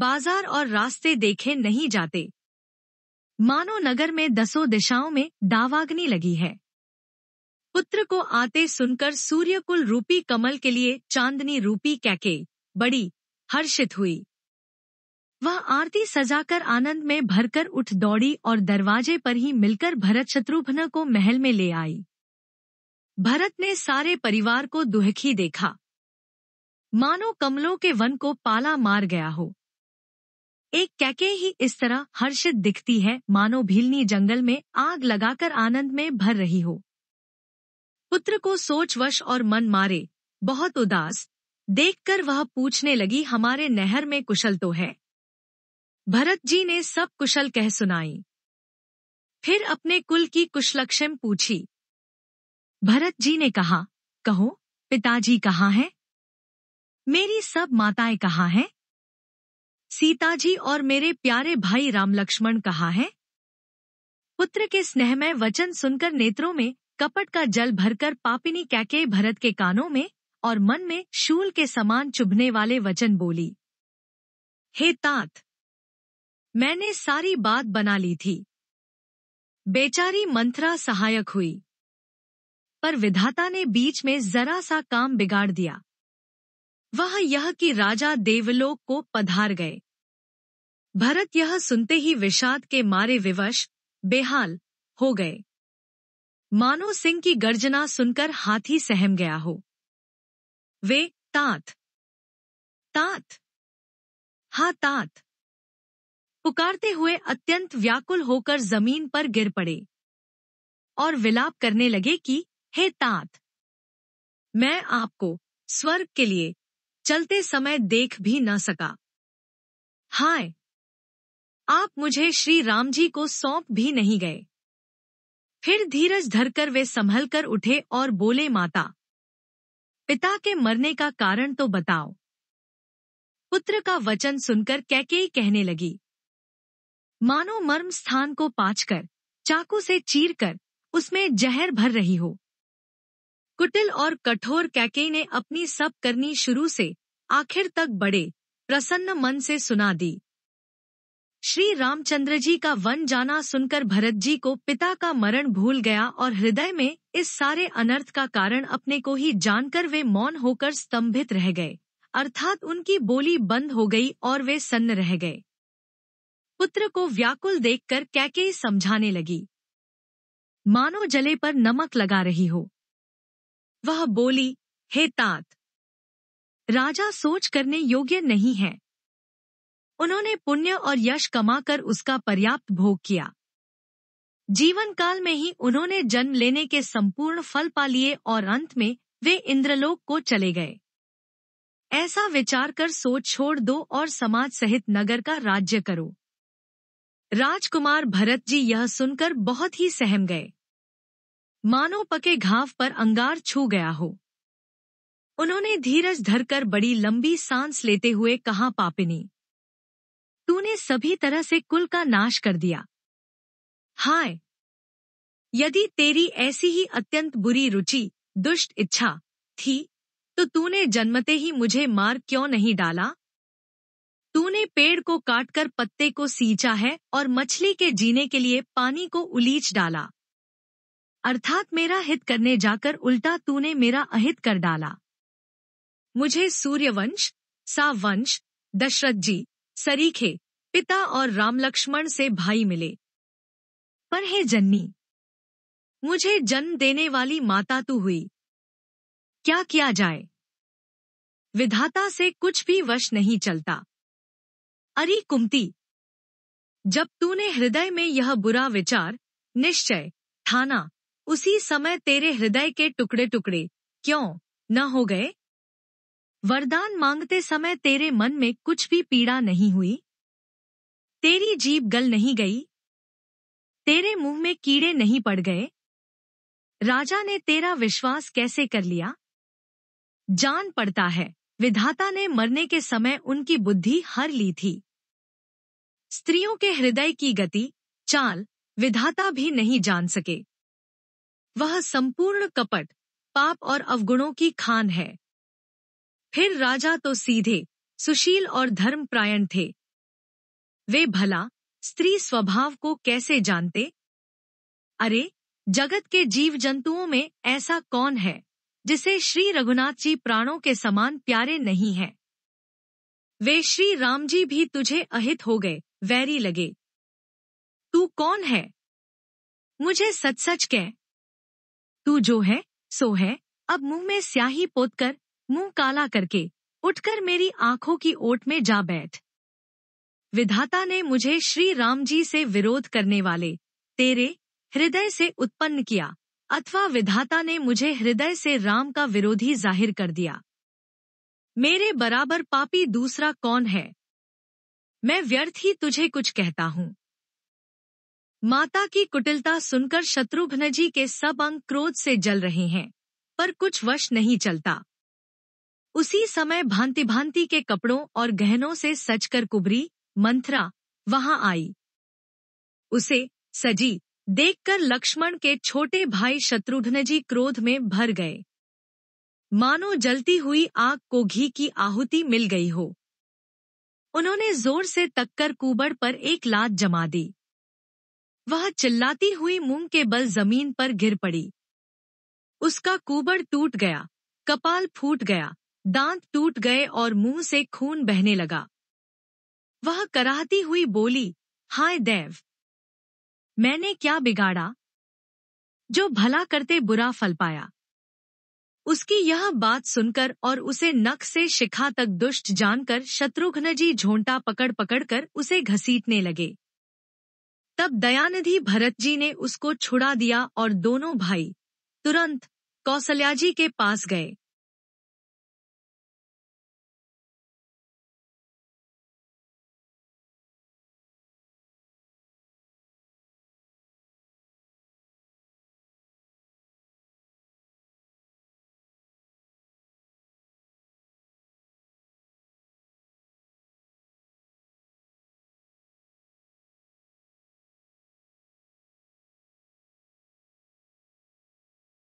बाजार और रास्ते देखे नहीं जाते मानो नगर में दसों दिशाओं में दावाग्नि लगी है पुत्र को आते सुनकर सूर्यकुल रूपी कमल के लिए चांदनी रूपी कैके बड़ी हर्षित हुई वह आरती सजाकर आनंद में भरकर उठ दौड़ी और दरवाजे पर ही मिलकर भरत शत्रुघ्न को महल में ले आई भरत ने सारे परिवार को दुहखी देखा मानो कमलों के वन को पाला मार गया हो एक कैके ही इस तरह हर्षित दिखती है मानो भीलनी जंगल में आग लगाकर आनंद में भर रही हो पुत्र को सोचवश और मन मारे बहुत उदास देखकर वह पूछने लगी हमारे नहर में कुशल तो है भरत जी ने सब कुशल कह सुनाई फिर अपने कुल की कुशलक्षम पूछी भरत जी ने कहा कहो पिताजी कहाँ हैं मेरी सब माताएं कहाँ हैं सीता जी और मेरे प्यारे भाई राम लक्ष्मण कहा है पुत्र के स्नेहमय वचन सुनकर नेत्रों में कपट का जल भरकर पापिनी कैके भरत के कानों में और मन में शूल के समान चुभने वाले वचन बोली हे तात मैंने सारी बात बना ली थी बेचारी मंथरा सहायक हुई पर विधाता ने बीच में जरा सा काम बिगाड़ दिया वह यह कि राजा देवलोक को पधार गए भरत यह सुनते ही विषाद के मारे विवश बेहाल हो गए मानो सिंह की गर्जना सुनकर हाथी सहम गया हो वे तात तात हा तात पुकारते हुए अत्यंत व्याकुल होकर जमीन पर गिर पड़े और विलाप करने लगे कि हे तात मैं आपको स्वर्ग के लिए चलते समय देख भी न सका हाय आप मुझे श्री राम जी को सौंप भी नहीं गए फिर धीरज धरकर वे संभल कर उठे और बोले माता पिता के मरने का कारण तो बताओ पुत्र का वचन सुनकर कैके कहने लगी मानो मर्म स्थान को पाचकर चाकू से चीर कर उसमें जहर भर रही हो कुटिल और कठोर कैके ने अपनी सब करनी शुरू से आखिर तक बड़े प्रसन्न मन से सुना दी श्री रामचंद्र जी का वन जाना सुनकर भरत जी को पिता का मरण भूल गया और हृदय में इस सारे अनर्थ का कारण अपने को ही जानकर वे मौन होकर स्तंभित रह गए अर्थात उनकी बोली बंद हो गई और वे सन्न रह गए पुत्र को व्याकुल देखकर कैके समझाने लगी मानो जले पर नमक लगा रही हो वह बोली हे तात राजा सोच करने योग्य नहीं है उन्होंने पुण्य और यश कमाकर उसका पर्याप्त भोग किया जीवन काल में ही उन्होंने जन्म लेने के संपूर्ण फल पा लिए और अंत में वे इंद्रलोक को चले गए ऐसा विचार कर सोच छोड़ दो और समाज सहित नगर का राज्य करो राजकुमार भरत जी यह सुनकर बहुत ही सहम गए मानो पके घाव पर अंगार छू गया हो उन्होंने धीरज धरकर बड़ी लंबी सांस लेते हुए कहा पापिनी तूने सभी तरह से कुल का नाश कर दिया हाय यदि तेरी ऐसी ही अत्यंत बुरी रुचि दुष्ट इच्छा थी तो तूने जन्मते ही मुझे मार क्यों नहीं डाला तूने पेड़ को काटकर पत्ते को सींचा है और मछली के जीने के लिए पानी को उलीच डाला अर्थात मेरा हित करने जाकर उल्टा तूने मेरा अहित कर डाला मुझे सूर्यवंश सावंश दशरथ जी सरीखे पिता और राम लक्ष्मण से भाई मिले पर हे जन्नी मुझे जन्म देने वाली माता तू हुई क्या किया जाए विधाता से कुछ भी वश नहीं चलता अरे कुमती जब तूने हृदय में यह बुरा विचार निश्चय ठाना उसी समय तेरे हृदय के टुकड़े टुकड़े क्यों न हो गए वरदान मांगते समय तेरे मन में कुछ भी पीड़ा नहीं हुई तेरी जीप गल नहीं गई तेरे मुंह में कीड़े नहीं पड़ गए राजा ने तेरा विश्वास कैसे कर लिया जान पड़ता है विधाता ने मरने के समय उनकी बुद्धि हर ली थी स्त्रियों के हृदय की गति चाल विधाता भी नहीं जान सके वह संपूर्ण कपट पाप और अवगुणों की खान है फिर राजा तो सीधे सुशील और धर्मप्रायण थे वे भला स्त्री स्वभाव को कैसे जानते अरे जगत के जीव जंतुओं में ऐसा कौन है जिसे श्री रघुनाथ जी प्राणों के समान प्यारे नहीं हैं? वे श्री राम जी भी तुझे अहित हो गए वैरी लगे तू कौन है मुझे सच सच कह तू जो है सो है अब मुंह में स्याही पोतकर मुंह काला करके उठकर मेरी आंखों की ओट में जा बैठ विधाता ने मुझे श्री राम जी से विरोध करने वाले तेरे हृदय से उत्पन्न किया अथवा विधाता ने मुझे हृदय से राम का विरोधी जाहिर कर दिया मेरे बराबर पापी दूसरा कौन है मैं व्यर्थ ही तुझे कुछ कहता हूँ माता की कुटिलता सुनकर शत्रुघ्न जी के सब अंग क्रोध से जल रहे हैं पर कुछ वश नहीं चलता उसी समय भांति भांति के कपड़ों और गहनों से सजकर कुबरी मंथरा वहां आई उसे सजी देखकर लक्ष्मण के छोटे भाई शत्रुघ्न जी क्रोध में भर गए मानो जलती हुई आग को घी की आहुति मिल गई हो उन्होंने जोर से टक्कर कुबड़ पर एक लात जमा दी वह चिल्लाती हुई मुंह के बल जमीन पर गिर पड़ी उसका कुबड़ टूट गया कपाल फूट गया दांत टूट गए और मुंह से खून बहने लगा वह कराहती हुई बोली हाय देव मैंने क्या बिगाड़ा जो भला करते बुरा फल पाया उसकी यह बात सुनकर और उसे नख से शिखा तक दुष्ट जानकर शत्रुघ्न जी झोंटा पकड़ पकड़कर उसे घसीटने लगे तब दयानिधि भरत जी ने उसको छुड़ा दिया और दोनों भाई तुरंत कौसल्याजी के पास गए